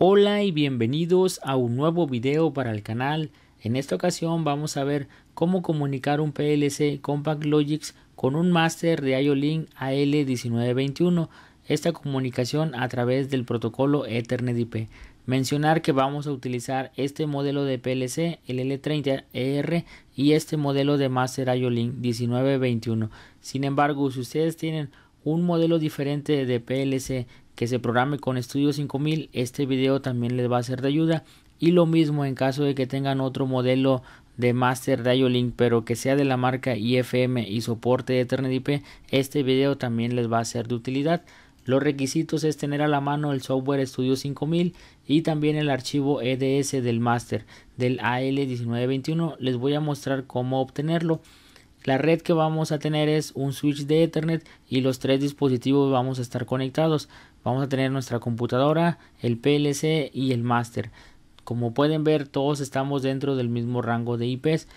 Hola y bienvenidos a un nuevo video para el canal. En esta ocasión vamos a ver cómo comunicar un PLC Compact Logics con un máster de IO-Link AL1921. Esta comunicación a través del protocolo Ethernet IP. Mencionar que vamos a utilizar este modelo de PLC, el L30ER e y este modelo de Master IO-Link 1921. Sin embargo, si ustedes tienen un modelo diferente de PLC que se programe con Studio 5000, este video también les va a ser de ayuda. Y lo mismo en caso de que tengan otro modelo de Master de IO-Link pero que sea de la marca IFM y soporte de Ethernet IP, este video también les va a ser de utilidad. Los requisitos es tener a la mano el software Studio 5000 y también el archivo EDS del Master del AL1921. Les voy a mostrar cómo obtenerlo. La red que vamos a tener es un switch de Ethernet y los tres dispositivos vamos a estar conectados. Vamos a tener nuestra computadora, el PLC y el master. Como pueden ver todos estamos dentro del mismo rango de IPs.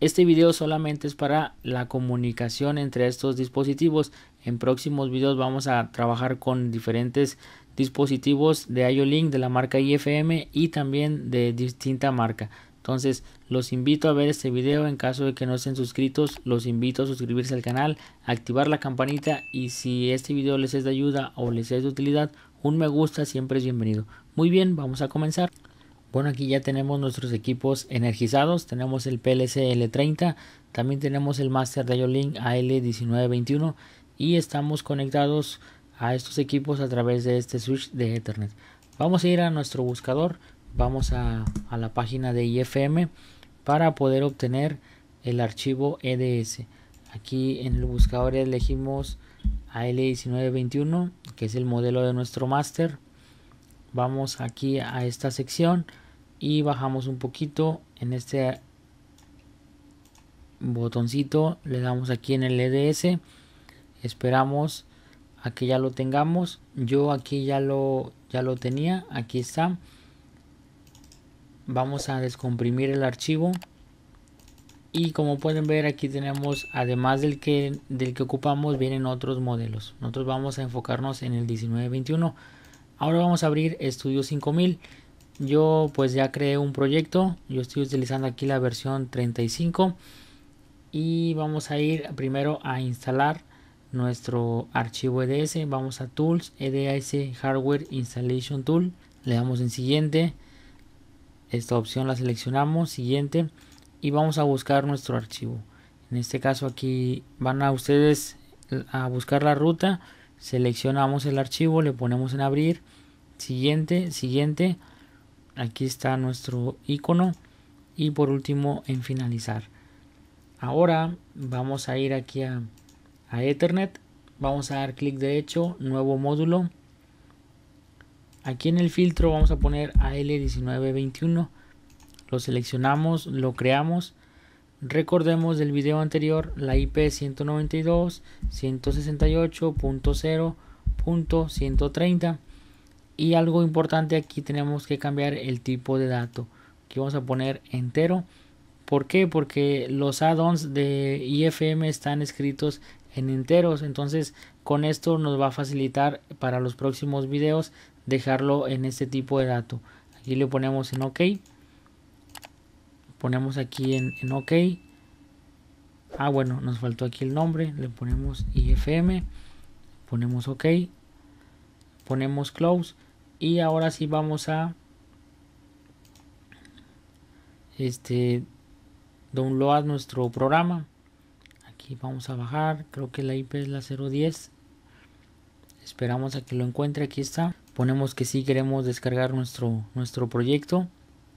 Este video solamente es para la comunicación entre estos dispositivos. En próximos videos vamos a trabajar con diferentes dispositivos de IO-Link de la marca IFM y también de distinta marca. Entonces, los invito a ver este video. En caso de que no estén suscritos, los invito a suscribirse al canal, activar la campanita y si este video les es de ayuda o les es de utilidad, un me gusta siempre es bienvenido. Muy bien, vamos a comenzar. Bueno, aquí ya tenemos nuestros equipos energizados. Tenemos el PLC L30, también tenemos el Master Radio Link AL1921 y estamos conectados a estos equipos a través de este switch de Ethernet. Vamos a ir a nuestro buscador vamos a, la página de IFM para poder obtener el archivo EDS. Aquí en el buscador elegimos AL1921, que es el modelo de nuestro máster. Vamos aquí a esta sección y bajamos un poquito en este botoncito. Le damos aquí en el EDS. Esperamos a que ya lo tengamos. Yo aquí ya lo, ya lo tenía. Aquí está vamos a descomprimir el archivo y como pueden ver aquí tenemos además del que del que ocupamos vienen otros modelos nosotros vamos a enfocarnos en el 1921 ahora vamos a abrir estudio 5000 yo pues ya creé un proyecto yo estoy utilizando aquí la versión 35 y vamos a ir primero a instalar nuestro archivo EDS vamos a tools EDS hardware installation tool le damos en siguiente esta opción la seleccionamos siguiente y vamos a buscar nuestro archivo en este caso aquí van a ustedes a buscar la ruta seleccionamos el archivo le ponemos en abrir siguiente siguiente aquí está nuestro icono y por último en finalizar ahora vamos a ir aquí a, a ethernet vamos a dar clic derecho nuevo módulo aquí en el filtro vamos a poner AL1921 lo seleccionamos lo creamos recordemos del video anterior la IP 192.168.0.130 y algo importante aquí tenemos que cambiar el tipo de dato que vamos a poner entero ¿Por qué? Porque los add-ons de IFM están escritos en enteros entonces con esto nos va a facilitar para los próximos videos dejarlo en este tipo de dato aquí le ponemos en ok ponemos aquí en, ok ah bueno nos faltó aquí el nombre le ponemos ifm ponemos ok ponemos close y ahora sí vamos a este download nuestro programa Aquí vamos a bajar. Creo que la IP es la 010. Esperamos a que lo encuentre. Aquí está. Ponemos que si sí queremos descargar nuestro, nuestro proyecto.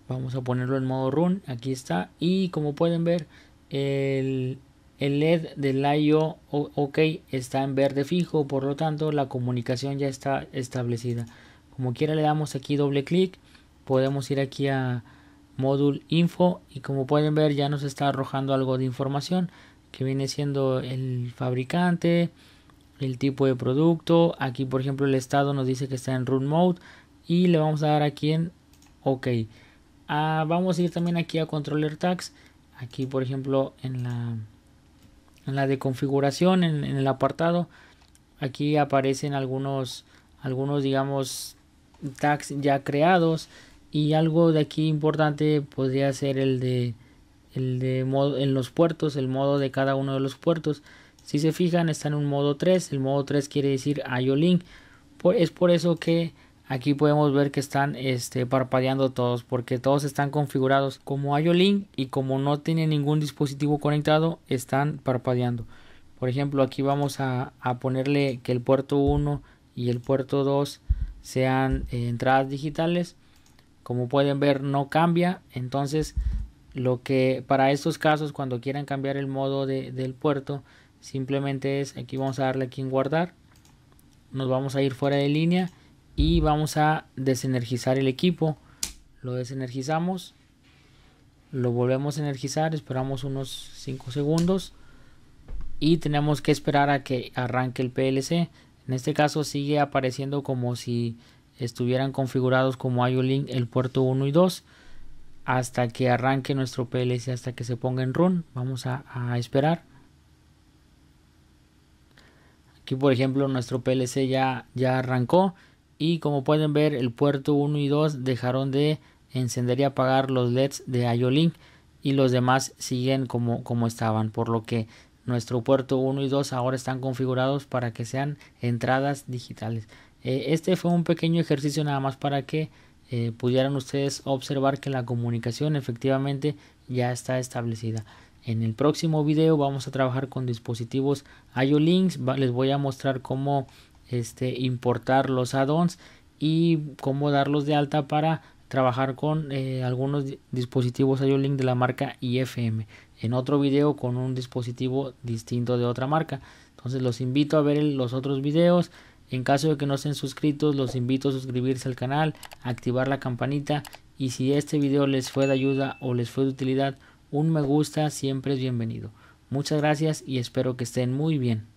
Vamos a ponerlo en modo run. Aquí está. Y como pueden ver, el, el LED del IO OK está en verde fijo, por lo tanto la comunicación ya está establecida. Como quiera le damos aquí doble clic, podemos ir aquí a módulo info y como pueden ver ya nos está arrojando algo de información que viene siendo el fabricante, el tipo de producto. Aquí, por ejemplo, el estado nos dice que está en Run Mode y le vamos a dar aquí en OK. Ah, vamos a ir también aquí a Controller Tags. Aquí, por ejemplo, en la, en la de configuración, en, el apartado, aquí aparecen algunos, algunos, digamos, tags ya creados. Y algo de aquí importante podría ser el de el de modo, en los puertos, el modo de cada uno de los puertos. Si se fijan, está en un modo 3. El modo 3 quiere decir IOLink. es por eso que aquí podemos ver que están este, parpadeando todos, porque todos están configurados como IOLink y como no tiene ningún dispositivo conectado, están parpadeando. Por ejemplo, aquí vamos a, ponerle que el puerto 1 y el puerto 2 sean eh, entradas digitales. Como pueden ver, no cambia. Entonces, lo que para estos casos cuando quieran cambiar el modo del puerto simplemente es aquí vamos a darle aquí en guardar. Nos vamos a ir fuera de línea y vamos a desenergizar el equipo. Lo desenergizamos. Lo volvemos a energizar. Esperamos unos 5 segundos. Y tenemos que esperar a que arranque el PLC. En este caso sigue apareciendo como si estuvieran configurados como IO-Link el puerto 1 y 2 hasta que arranque nuestro PLC, hasta que se ponga en run. Vamos a, esperar. Aquí, por ejemplo, nuestro PLC ya, ya arrancó. Y como pueden ver, el puerto 1 y 2 dejaron de encender y apagar los LEDs de IOLink Y los demás siguen como, como estaban. Por lo que nuestro puerto 1 y 2 ahora están configurados para que sean entradas digitales. Eh, este fue un pequeño ejercicio nada más para que eh, pudieran ustedes observar que la comunicación efectivamente ya está establecida. En el próximo video vamos a trabajar con dispositivos IOLINKS. Les voy a mostrar cómo este, importar los add-ons y cómo darlos de alta para trabajar con eh, algunos dispositivos io de la marca IFM. En otro video con un dispositivo distinto de otra marca. Entonces los invito a ver los otros videos. En caso de que no estén suscritos, los invito a suscribirse al canal, activar la campanita y si este video les fue de ayuda o les fue de utilidad, un me gusta siempre es bienvenido. Muchas gracias y espero que estén muy bien.